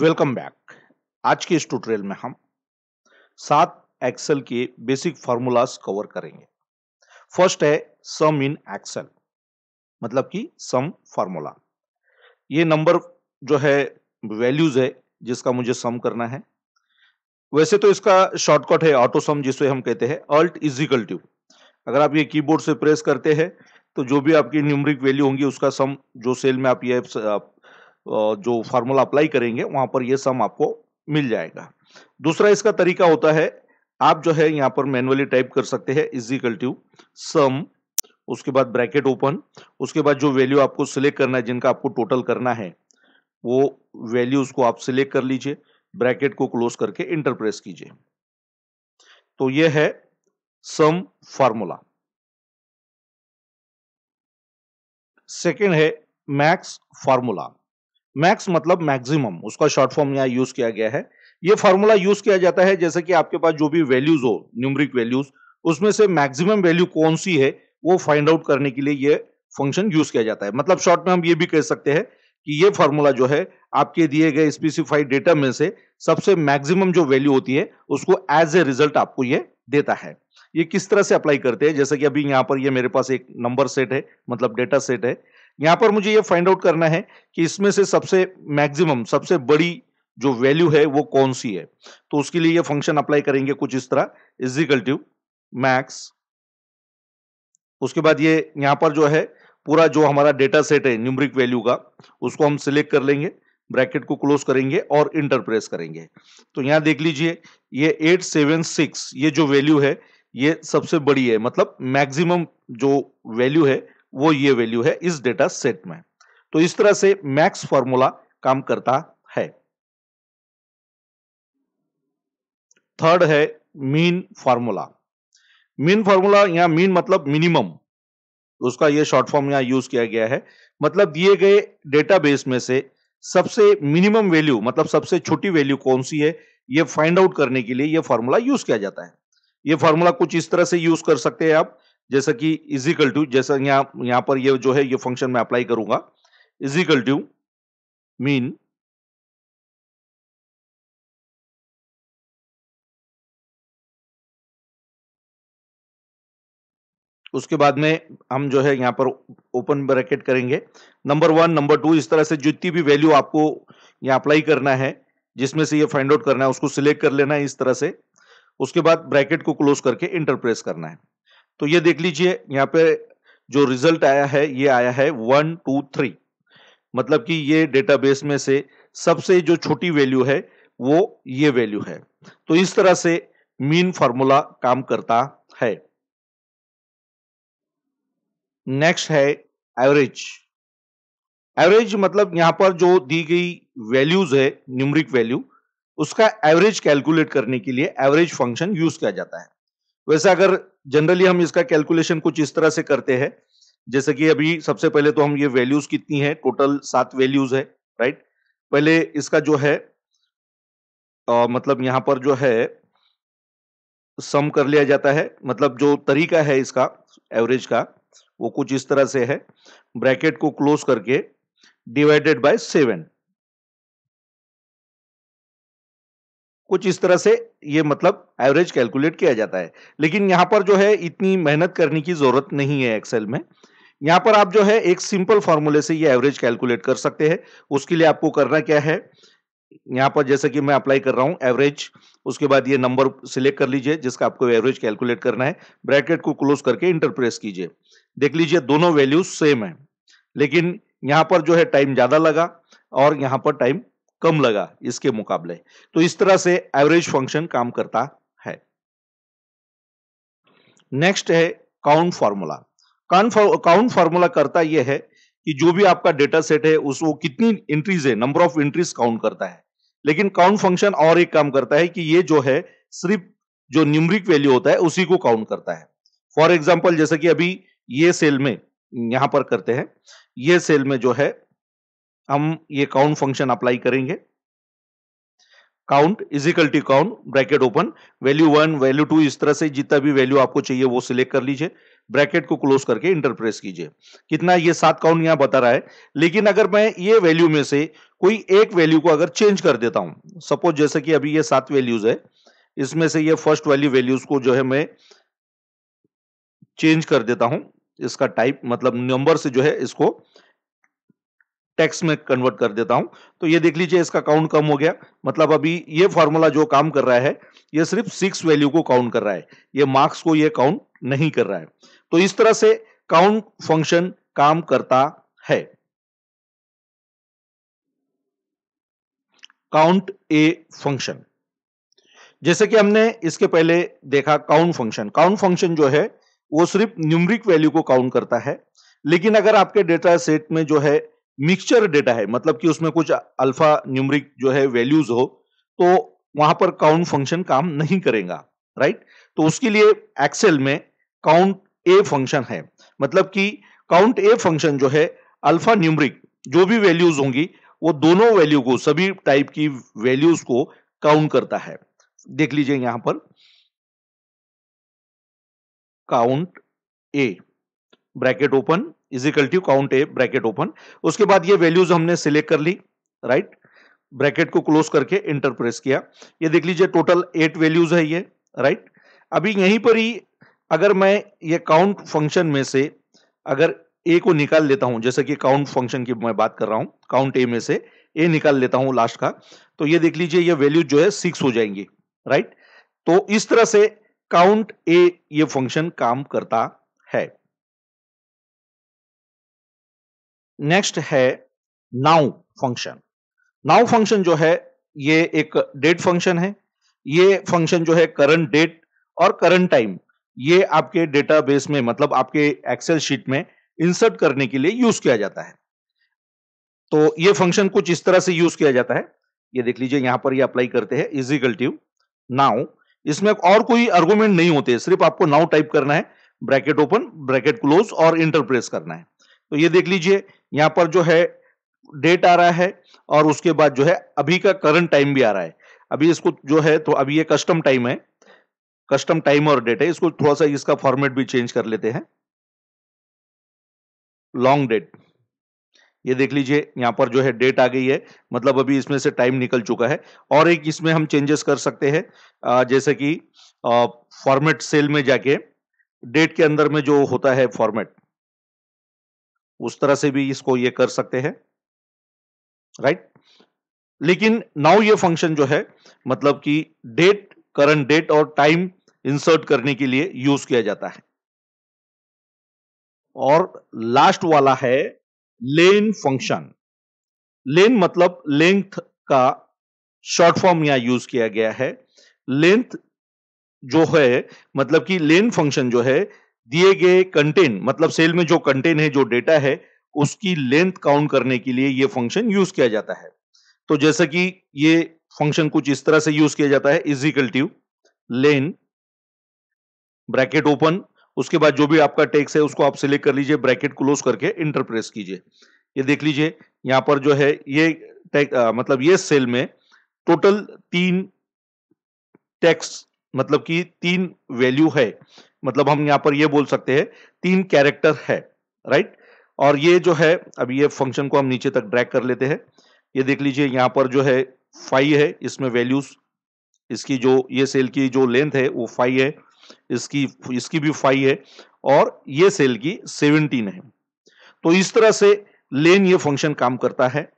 welcome back आज के इस ट्यूटोरियल में हम सात एक्सेल के बेसिक फॉर्मूलाज कवर करेंगे फर्स्ट है सम इन एक्सेल मतलब कि सम फॉर्मूला ये नंबर जो है वैल्यूज है जिसका मुझे सम करना है वैसे तो इसका शॉर्टकट है ऑटो सम जिसे हम कहते हैं अल्ट इजिकल ट्यू अगर आप ये कीबोर्ड से प्रेस करते हैं तो जो भी आपकी न्यूमरिक वैल्यू होंगी उसका सम जो सेल में आप ये जो फार्मूला अप्लाई करेंगे वहां पर ये सम आपको मिल जाएगा दूसरा इसका तरीका होता है आप जो है यहाँ पर मैनुअली टाइप कर सकते हैं इजिकल टू सम उसके बाद ब्रैकेट ओपन उसके बाद जो वैल्यू आपको सिलेक्ट करना है जिनका आपको टोटल करना है वो वैल्यू उसको आप सिलेक्ट कर लीजिए ब्रैकेट को क्लोज करके इंटरप्रेस कीजिए तो ये है सम फार्मूला सेकेंड है मैक्स फार्मूला मैक्स मतलब मैक्सिमम उसका शॉर्ट फॉर्म यहाँ यूज किया गया है ये फॉर्मूला यूज किया जाता है जैसे कि आपके पास जो भी वैल्यूज हो न्यूमरिक वैल्यूज उसमें से मैक्सिमम वैल्यू कौन सी है वो फाइंड आउट करने के लिए ये फंक्शन यूज किया जाता है मतलब शॉर्ट में हम ये भी कह सकते हैं कि ये फॉर्मूला जो है आपके दिए गए स्पेसिफाइड डेटा में से सबसे मैक्सिमम जो वैल्यू होती है उसको एज ए रिजल्ट आपको ये देता है ये किस तरह से अप्लाई करते हैं जैसे कि अभी यहाँ पर ये मेरे पास एक नंबर सेट है मतलब डेटा सेट है यहां पर मुझे ये फाइंड आउट करना है कि इसमें से सबसे मैक्सिमम सबसे बड़ी जो वैल्यू है वो कौन सी है तो उसके लिए ये फंक्शन अप्लाई करेंगे कुछ इस तरह इजिकल टू मैक्स उसके बाद ये यहां पर जो है पूरा जो हमारा डेटा सेट है न्यूमरिक वैल्यू का उसको हम सिलेक्ट कर लेंगे ब्रैकेट को क्लोज करेंगे और इंटरप्रेस करेंगे तो यहां देख लीजिए ये एट सेवन सिक्स ये जो वैल्यू है ये सबसे बड़ी है मतलब मैक्सिमम जो वैल्यू है वो ये वैल्यू है इस डेटा सेट में तो इस तरह से मैक्स फॉर्मूला काम करता है थर्ड है मीन फॉर्मूला मीन फॉर्मूला या मीन मतलब मिनिमम उसका ये शॉर्ट फॉर्म यहां यूज किया गया है मतलब दिए गए डेटाबेस में से सबसे मिनिमम वैल्यू मतलब सबसे छोटी वैल्यू कौन सी है ये फाइंड आउट करने के लिए ये फॉर्मूला यूज किया जाता है ये फॉर्मूला कुछ इस तरह से यूज कर सकते हैं आप जैसा कि इजिकल टू जैसा यहां यहां पर ये जो है ये फंक्शन में अप्लाई करूंगा इजिकल टू मीन उसके बाद में हम जो है यहाँ पर ओपन ब्रैकेट करेंगे नंबर वन नंबर टू इस तरह से जितनी भी वैल्यू आपको यहाँ अप्लाई करना है जिसमें से ये फाइंड आउट करना है उसको सिलेक्ट कर लेना है इस तरह से उसके बाद ब्रैकेट को क्लोज करके इंटरप्रेस करना है तो ये देख लीजिए यहाँ पे जो रिजल्ट आया है ये आया है वन टू थ्री मतलब कि ये डेटाबेस में से सबसे जो छोटी वैल्यू है वो ये वैल्यू है तो इस तरह से मीन फॉर्मूला काम करता है नेक्स्ट है एवरेज एवरेज मतलब यहां पर जो दी गई वैल्यूज है न्यूमरिक वैल्यू उसका एवरेज कैलकुलेट करने के लिए एवरेज फंक्शन यूज किया जाता है वैसे अगर जनरली हम इसका कैलकुलेशन कुछ इस तरह से करते हैं जैसे कि अभी सबसे पहले तो हम ये वैल्यूज कितनी है टोटल सात वैल्यूज है राइट पहले इसका जो है आ, मतलब यहां पर जो है सम कर लिया जाता है मतलब जो तरीका है इसका एवरेज का वो कुछ इस तरह से है ब्रैकेट को क्लोज करके डिवाइडेड बाय सेवन कुछ इस तरह से ये मतलब एवरेज कैलकुलेट किया जाता है लेकिन यहाँ पर जो है इतनी मेहनत करने की जरूरत नहीं है एक्सेल में यहाँ पर आप जो है एक सिंपल फॉर्मूले से ये एवरेज कैलकुलेट कर सकते हैं उसके लिए आपको करना क्या है यहाँ पर जैसे कि मैं अप्लाई कर रहा हूँ एवरेज उसके बाद ये नंबर सिलेक्ट कर लीजिए जिसका आपको एवरेज कैलकुलेट करना है ब्रैकेट को क्लोज करके इंटरप्रेस कीजिए देख लीजिए दोनों वैल्यूज सेम है लेकिन यहाँ पर जो है टाइम ज़्यादा लगा और यहाँ पर टाइम कम लगा इसके मुकाबले तो इस तरह से एवरेज फंक्शन काम करता है नेक्स्ट है काउंट फॉर्मूला काउंट फॉर्मूला करता यह है कि जो भी आपका डेटा सेट है उस वो कितनी एंट्रीज है नंबर ऑफ एंट्रीज काउंट करता है लेकिन काउंट फंक्शन और एक काम करता है कि ये जो है सिर्फ जो न्यूमरिक वैल्यू होता है उसी को काउंट करता है फॉर एग्जाम्पल जैसे कि अभी ये सेल में यहां पर करते हैं ये सेल में जो है हम ये काउंट फंक्शन अप्लाई करेंगे count is equal to count bracket open value one value two इस तरह से जितना भी वैल्यू आपको चाहिए वो सिलेक्ट कर लीजिए ब्रैकेट को क्लोज करके इंटरप्रेस कीजिए कितना ये सात काउंट यहाँ बता रहा है लेकिन अगर मैं ये वैल्यू में से कोई एक वैल्यू को अगर चेंज कर देता हूं सपोज जैसे कि अभी ये सात वैल्यूज है इसमें से ये फर्स्ट वैल्यू वैल्यूज को जो है मैं चेंज कर देता हूं इसका टाइप मतलब नंबर से जो है इसको टैक्स में कन्वर्ट कर देता हूं तो ये देख लीजिए इसका काउंट कम हो गया मतलब अभी ये फॉर्मूला जो काम कर रहा है ये सिर्फ सिक्स वैल्यू को काउंट कर रहा है ये मार्क्स को ये काउंट नहीं कर रहा है तो इस तरह से काउंट फंक्शन काम करता है काउंट ए फंक्शन जैसे कि हमने इसके पहले देखा काउंट फंक्शन काउंट फंक्शन जो है वो सिर्फ न्यूमरिक वैल्यू को काउंट करता है लेकिन अगर आपके डेटा सेट में जो है मिक्सचर डेटा है मतलब कि उसमें कुछ अल्फा न्यूमरिक जो है वैल्यूज हो तो वहां पर काउंट फंक्शन काम नहीं करेगा राइट तो उसके लिए एक्सेल में काउंट ए फंक्शन है मतलब कि काउंट ए फंक्शन जो है अल्फा न्यूमरिक जो भी वैल्यूज होंगी वो दोनों वैल्यू को सभी टाइप की वैल्यूज को काउंट करता है देख लीजिए यहां पर count A bracket open is equal to count A bracket open उसके बाद ये वैल्यूज हमने सिलेक्ट कर ली राइट ब्रैकेट को क्लोज करके इंटर प्रेस किया ये देख लीजिए टोटल एट वैल्यूज है ये राइट अभी यहीं पर ही अगर मैं ये काउंट फंक्शन में से अगर ए को निकाल लेता हूं जैसे कि काउंट फंक्शन की मैं बात कर रहा हूं काउंट ए में से ए निकाल लेता हूं लास्ट का तो ये देख लीजिए ये वैल्यू जो है सिक्स हो जाएंगे राइट तो इस तरह से काउंट ए ये फंक्शन काम करता है नेक्स्ट है नाउ फंक्शन नाउ फंक्शन जो है ये एक डेट फंक्शन है ये फंक्शन जो है करंट डेट और करंट टाइम ये आपके डेटाबेस में मतलब आपके एक्सेल शीट में इंसर्ट करने के लिए यूज किया जाता है तो ये फंक्शन कुछ इस तरह से यूज किया जाता है ये देख लीजिए यहां पर ये अप्लाई करते हैं इजिकल नाउ इसमें और कोई आर्गुमेंट नहीं होते सिर्फ आपको नाउ टाइप करना है ब्रैकेट ओपन ब्रैकेट क्लोज और इंटरप्रेस करना है तो ये देख लीजिए यहाँ पर जो है डेट आ रहा है और उसके बाद जो है अभी का करंट टाइम भी आ रहा है अभी इसको जो है तो अभी ये कस्टम टाइम है कस्टम टाइम और डेट है इसको थोड़ा सा इसका फॉर्मेट भी चेंज कर लेते हैं लॉन्ग डेट ये देख लीजिए यहां पर जो है डेट आ गई है मतलब अभी इसमें से टाइम निकल चुका है और एक इसमें हम चेंजेस कर सकते हैं जैसे कि फॉर्मेट सेल में जाके डेट के अंदर में जो होता है फॉर्मेट उस तरह से भी इसको ये कर सकते हैं राइट लेकिन नाउ ये फंक्शन जो है मतलब कि डेट करंट डेट और टाइम इंसर्ट करने के लिए यूज किया जाता है और लास्ट वाला है लेन फंक्शन लेन मतलब लेंथ का शॉर्ट फॉर्म यहां यूज किया गया है लेंथ जो है मतलब कि लेन फंक्शन जो है दिए गए कंटेंट मतलब सेल में जो कंटेन है जो डेटा है उसकी लेंथ काउंट करने के लिए ये फंक्शन यूज किया जाता है तो जैसा कि ये फंक्शन कुछ इस तरह से यूज किया जाता है is equal to len bracket open उसके बाद जो भी आपका टेक्स है उसको आप सिलेक्ट कर लीजिए ब्रैकेट क्लोज करके इंटरप्रेस कीजिए ये देख लीजिए यहां पर जो है ये आ, मतलब ये सेल में टोटल तीन टैक्स मतलब कि तीन वैल्यू है मतलब हम यहां पर यह बोल सकते हैं तीन कैरेक्टर है राइट और ये जो है अब ये फंक्शन को हम नीचे तक ड्रैग कर लेते हैं ये देख लीजिए यहां पर जो है फाइव है इसमें वैल्यूज इसकी जो ये सेल की जो लेंथ है वो फाइव है इसकी इसकी भी फाइव है और ये सेल की सेवनटीन है तो इस तरह से लेन ये फंक्शन काम करता है